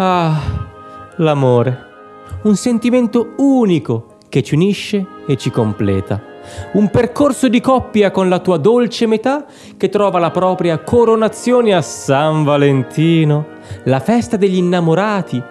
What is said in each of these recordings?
Ah, l'amore. Un sentimento unico che ci unisce e ci completa. Un percorso di coppia con la tua dolce metà che trova la propria coronazione a San Valentino, la festa degli innamorati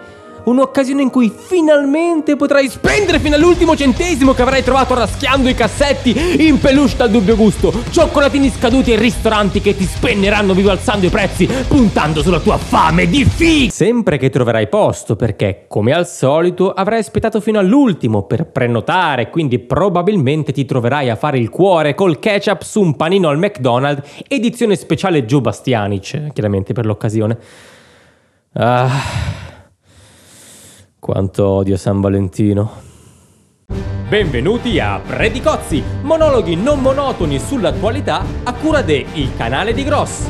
un'occasione in cui finalmente potrai spendere fino all'ultimo centesimo che avrai trovato raschiando i cassetti in peluche dal dubbio gusto, cioccolatini scaduti e ristoranti che ti spenneranno vivo alzando i prezzi, puntando sulla tua fame di fig. Sempre che troverai posto, perché come al solito avrai aspettato fino all'ultimo per prenotare, quindi probabilmente ti troverai a fare il cuore col ketchup su un panino al McDonald's, edizione speciale Joe Bastianic, chiaramente per l'occasione. Ah. Quanto odio San Valentino. Benvenuti a Predicozzi, monologhi non monotoni sull'attualità a cura de Il Canale di Gross.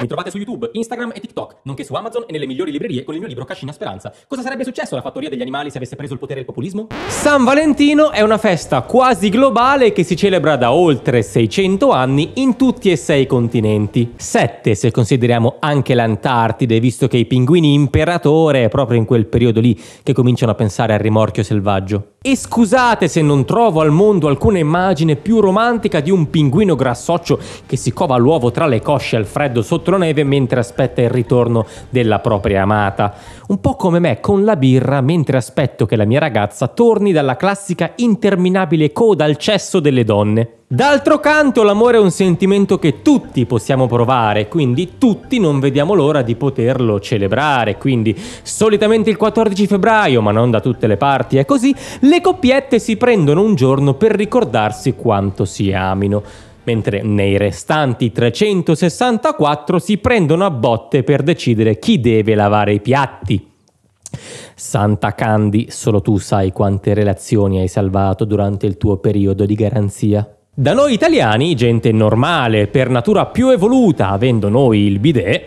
Mi trovate su YouTube, Instagram e TikTok, nonché su Amazon e nelle migliori librerie con il mio libro Cascina Speranza. Cosa sarebbe successo alla fattoria degli animali se avesse preso il potere il populismo? San Valentino è una festa quasi globale che si celebra da oltre 600 anni in tutti e sei i continenti. Sette se consideriamo anche l'Antartide, visto che i pinguini imperatore è proprio in quel periodo lì che cominciano a pensare al rimorchio selvaggio. E scusate se non trovo al mondo alcuna immagine più romantica di un pinguino grassoccio che si cova l'uovo tra le cosce al freddo sotto neve mentre aspetta il ritorno della propria amata. Un po' come me con la birra mentre aspetto che la mia ragazza torni dalla classica interminabile coda al cesso delle donne. D'altro canto l'amore è un sentimento che tutti possiamo provare, quindi tutti non vediamo l'ora di poterlo celebrare, quindi solitamente il 14 febbraio, ma non da tutte le parti è così, le coppiette si prendono un giorno per ricordarsi quanto si amino mentre nei restanti 364 si prendono a botte per decidere chi deve lavare i piatti. Santa Candy, solo tu sai quante relazioni hai salvato durante il tuo periodo di garanzia. Da noi italiani, gente normale, per natura più evoluta, avendo noi il bidet,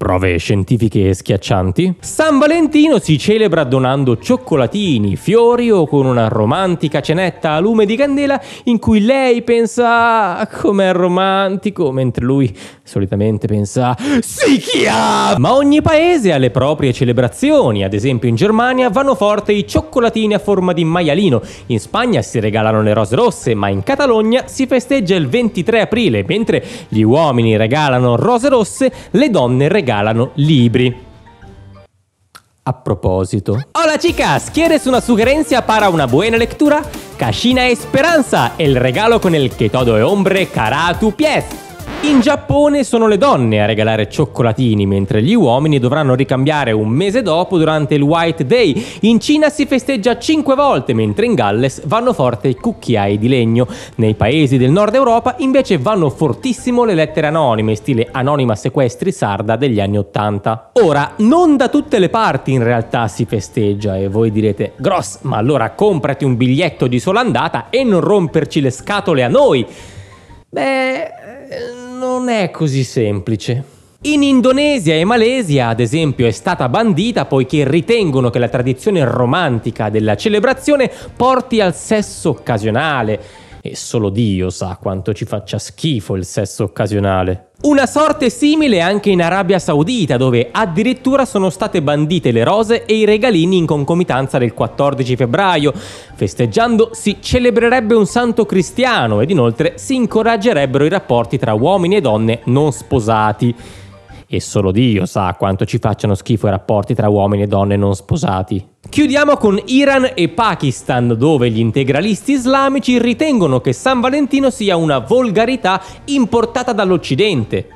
prove scientifiche schiaccianti, San Valentino si celebra donando cioccolatini, fiori o con una romantica cenetta a lume di candela in cui lei pensa ah, com'è romantico, mentre lui solitamente pensa si chia! Ma ogni paese ha le proprie celebrazioni, ad esempio in Germania vanno forte i cioccolatini a forma di maialino, in Spagna si regalano le rose rosse, ma in Catalogna si festeggia il 23 aprile, mentre gli uomini regalano rose rosse, le donne regalano regalano libri. A proposito. Hola chicas, ¿quieres una sugerencia para una buena lectura? Cascina Esperanza, el regalo con el que todo hombre cara a tu pies. In Giappone sono le donne a regalare cioccolatini, mentre gli uomini dovranno ricambiare un mese dopo durante il White Day. In Cina si festeggia 5 volte, mentre in Galles vanno forte i cucchiai di legno. Nei paesi del nord Europa invece vanno fortissimo le lettere anonime, stile anonima sequestri sarda degli anni 80. Ora, non da tutte le parti in realtà si festeggia e voi direte Gross, ma allora comprati un biglietto di sola andata e non romperci le scatole a noi. Beh, non è così semplice. In Indonesia e Malesia, ad esempio, è stata bandita poiché ritengono che la tradizione romantica della celebrazione porti al sesso occasionale e solo Dio sa quanto ci faccia schifo il sesso occasionale. Una sorte simile anche in Arabia Saudita, dove addirittura sono state bandite le rose e i regalini in concomitanza del 14 febbraio. Festeggiando si celebrerebbe un santo cristiano ed inoltre si incoraggerebbero i rapporti tra uomini e donne non sposati. E solo Dio sa quanto ci facciano schifo i rapporti tra uomini e donne non sposati. Chiudiamo con Iran e Pakistan, dove gli integralisti islamici ritengono che San Valentino sia una volgarità importata dall'Occidente.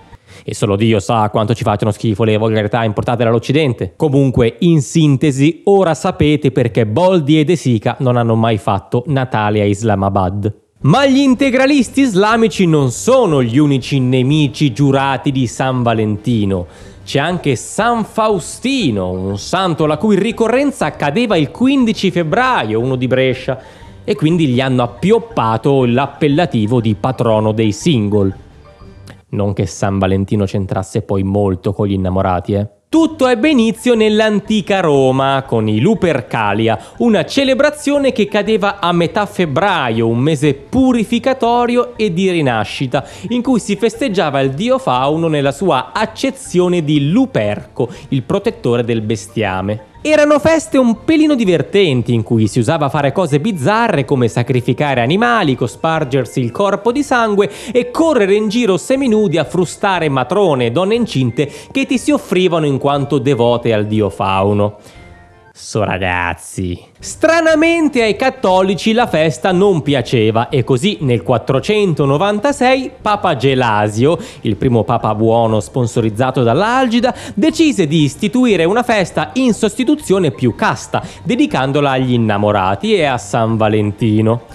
E solo Dio sa quanto ci facciano schifo le volgarità importate dall'Occidente. Comunque, in sintesi, ora sapete perché Boldi e De Sica non hanno mai fatto Natale a Islamabad. Ma gli integralisti islamici non sono gli unici nemici giurati di San Valentino. C'è anche San Faustino, un santo la cui ricorrenza accadeva il 15 febbraio, uno di Brescia, e quindi gli hanno appioppato l'appellativo di patrono dei single. Non che San Valentino c'entrasse poi molto con gli innamorati, eh. Tutto ebbe inizio nell'antica Roma con i Lupercalia, una celebrazione che cadeva a metà febbraio, un mese purificatorio e di rinascita, in cui si festeggiava il dio Fauno nella sua accezione di Luperco, il protettore del bestiame. Erano feste un pelino divertenti in cui si usava fare cose bizzarre come sacrificare animali, cospargersi il corpo di sangue e correre in giro seminudi a frustare matrone e donne incinte che ti si offrivano in quanto devote al dio Fauno. So ragazzi. Stranamente ai cattolici la festa non piaceva e così nel 496 Papa Gelasio, il primo papa buono sponsorizzato dall'Algida, decise di istituire una festa in sostituzione più casta, dedicandola agli innamorati e a San Valentino.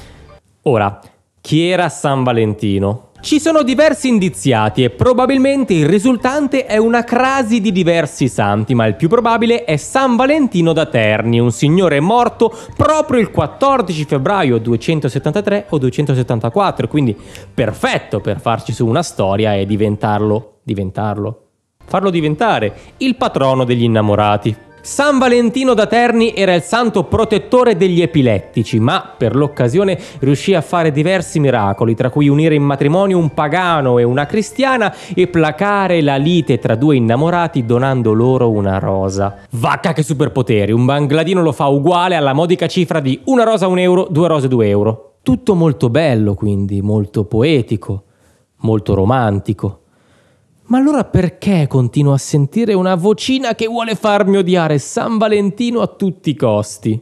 Ora, chi era San Valentino? Ci sono diversi indiziati e probabilmente il risultante è una crasi di diversi santi, ma il più probabile è San Valentino da Terni, un signore morto proprio il 14 febbraio 273 o 274, quindi perfetto per farci su una storia e diventarlo, diventarlo, farlo diventare il patrono degli innamorati. San Valentino da Terni era il santo protettore degli epilettici, ma per l'occasione riuscì a fare diversi miracoli, tra cui unire in matrimonio un pagano e una cristiana e placare la lite tra due innamorati donando loro una rosa. Vacca che superpoteri, un bangladino lo fa uguale alla modica cifra di una rosa un euro, due rose due euro. Tutto molto bello quindi, molto poetico, molto romantico. Ma allora perché continuo a sentire una vocina che vuole farmi odiare San Valentino a tutti i costi?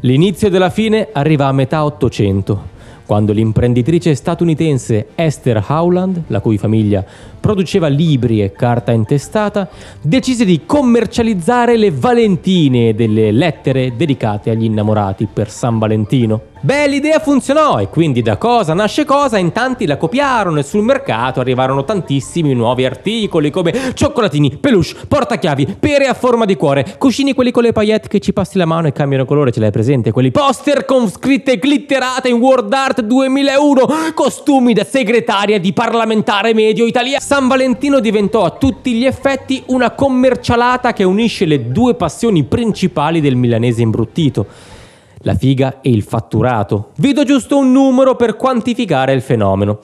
L'inizio della fine arriva a metà Ottocento, quando l'imprenditrice statunitense Esther Howland, la cui famiglia produceva libri e carta intestata, decise di commercializzare le Valentine, delle lettere dedicate agli innamorati per San Valentino. Beh, l'idea funzionò e quindi da cosa nasce cosa, in tanti la copiarono e sul mercato arrivarono tantissimi nuovi articoli come cioccolatini, peluche, portachiavi, pere a forma di cuore, cuscini quelli con le paillette che ci passi la mano e cambiano colore, ce l'hai presente? Quelli poster con scritte glitterate in World Art 2001, costumi da segretaria di parlamentare medio italiano. San Valentino diventò a tutti gli effetti una commercialata che unisce le due passioni principali del milanese imbruttito, la figa e il fatturato. Vedo giusto un numero per quantificare il fenomeno.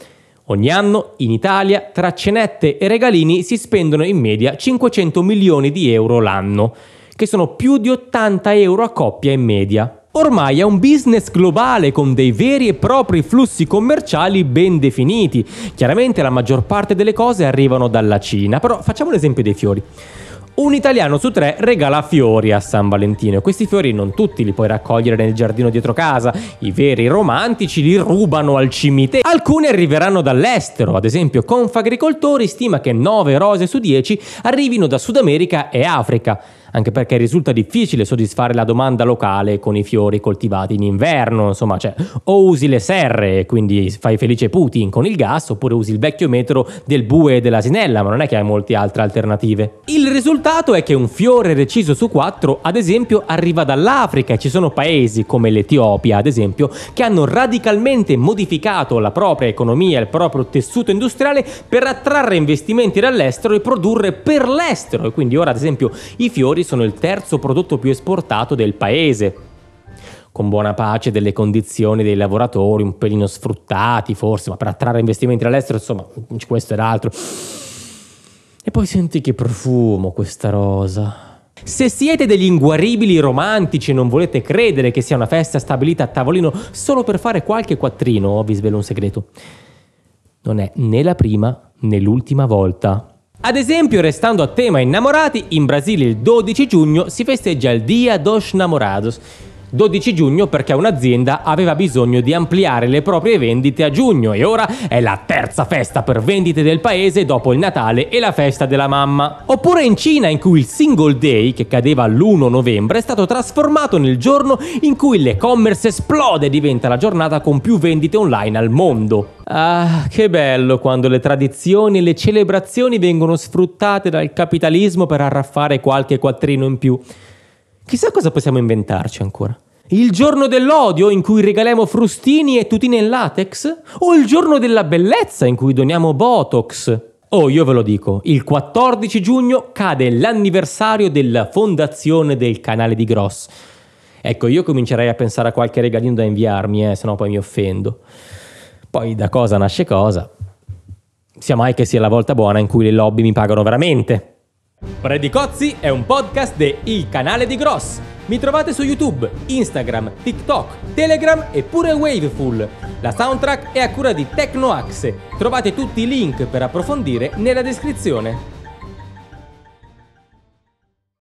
Ogni anno in Italia tra cenette e regalini si spendono in media 500 milioni di euro l'anno, che sono più di 80 euro a coppia in media. Ormai è un business globale con dei veri e propri flussi commerciali ben definiti. Chiaramente la maggior parte delle cose arrivano dalla Cina, però facciamo l'esempio dei fiori. Un italiano su tre regala fiori a San Valentino e questi fiori non tutti li puoi raccogliere nel giardino dietro casa, i veri romantici li rubano al cimitero. Alcuni arriveranno dall'estero, ad esempio Confagricoltori stima che 9 rose su 10 arrivino da Sud America e Africa anche perché risulta difficile soddisfare la domanda locale con i fiori coltivati in inverno, insomma, cioè o usi le serre, e quindi fai felice Putin con il gas, oppure usi il vecchio metro del bue e dell'asinella, ma non è che hai molte altre alternative. Il risultato è che un fiore reciso su quattro, ad esempio, arriva dall'Africa e ci sono paesi come l'Etiopia, ad esempio, che hanno radicalmente modificato la propria economia, il proprio tessuto industriale per attrarre investimenti dall'estero e produrre per l'estero e quindi ora ad esempio i fiori pomodori sono il terzo prodotto più esportato del paese, con buona pace delle condizioni dei lavoratori, un pelino sfruttati forse, ma per attrarre investimenti all'estero, insomma, questo era altro. E poi senti che profumo questa rosa. Se siete degli inguaribili romantici e non volete credere che sia una festa stabilita a tavolino solo per fare qualche quattrino, vi svelo un segreto. Non è né la prima né l'ultima volta ad esempio, restando a tema innamorati, in Brasile il 12 giugno si festeggia il Dia dos Namorados. 12 giugno perché un'azienda aveva bisogno di ampliare le proprie vendite a giugno e ora è la terza festa per vendite del paese dopo il Natale e la festa della mamma. Oppure in Cina in cui il Single Day che cadeva l'1 novembre è stato trasformato nel giorno in cui l'e-commerce esplode e diventa la giornata con più vendite online al mondo. Ah, che bello quando le tradizioni e le celebrazioni vengono sfruttate dal capitalismo per arraffare qualche quattrino in più. Chissà cosa possiamo inventarci ancora. Il giorno dell'odio in cui regaliamo frustini e tutine in latex? O il giorno della bellezza in cui doniamo Botox? Oh, io ve lo dico, il 14 giugno cade l'anniversario della fondazione del canale di Gross. Ecco, io comincerei a pensare a qualche regalino da inviarmi, eh, sennò poi mi offendo. Poi da cosa nasce cosa? Sia mai che sia la volta buona in cui le lobby mi pagano veramente. Freddy Cozzi è un podcast de Il Canale di Gross. Mi trovate su YouTube, Instagram, TikTok, Telegram e pure Waveful. La soundtrack è a cura di Tecnoaxe. Trovate tutti i link per approfondire nella descrizione.